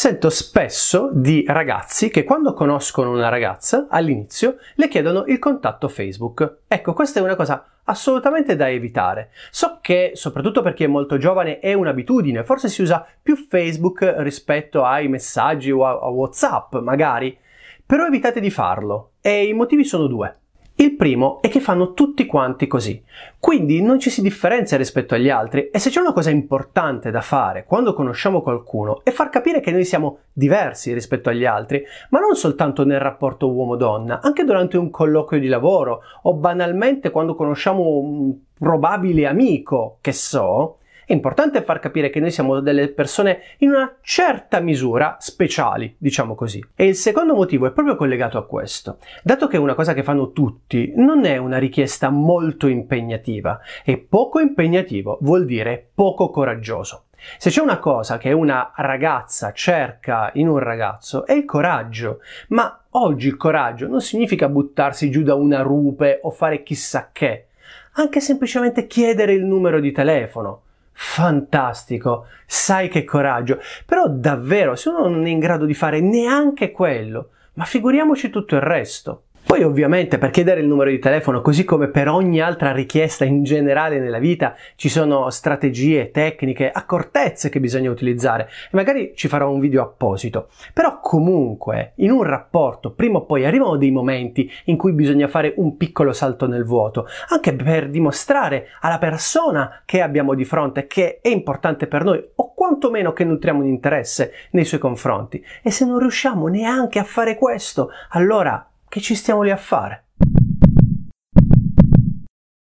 Sento spesso di ragazzi che quando conoscono una ragazza all'inizio le chiedono il contatto Facebook. Ecco, questa è una cosa assolutamente da evitare. So che, soprattutto per chi è molto giovane, è un'abitudine, forse si usa più Facebook rispetto ai messaggi o a, a WhatsApp, magari, però evitate di farlo e i motivi sono due. Il primo è che fanno tutti quanti così, quindi non ci si differenzia rispetto agli altri e se c'è una cosa importante da fare quando conosciamo qualcuno è far capire che noi siamo diversi rispetto agli altri, ma non soltanto nel rapporto uomo-donna, anche durante un colloquio di lavoro o banalmente quando conosciamo un probabile amico, che so, è importante far capire che noi siamo delle persone in una certa misura speciali, diciamo così. E il secondo motivo è proprio collegato a questo. Dato che è una cosa che fanno tutti, non è una richiesta molto impegnativa e poco impegnativo vuol dire poco coraggioso. Se c'è una cosa che una ragazza cerca in un ragazzo è il coraggio, ma oggi il coraggio non significa buttarsi giù da una rupe o fare chissà che, anche semplicemente chiedere il numero di telefono, fantastico, sai che coraggio, però davvero se uno non è in grado di fare neanche quello, ma figuriamoci tutto il resto. Poi ovviamente per chiedere il numero di telefono, così come per ogni altra richiesta in generale nella vita, ci sono strategie, tecniche, accortezze che bisogna utilizzare e magari ci farò un video apposito. Però comunque in un rapporto prima o poi arrivano dei momenti in cui bisogna fare un piccolo salto nel vuoto, anche per dimostrare alla persona che abbiamo di fronte che è importante per noi o quantomeno che nutriamo un interesse nei suoi confronti. E se non riusciamo neanche a fare questo, allora che ci stiamo lì a fare?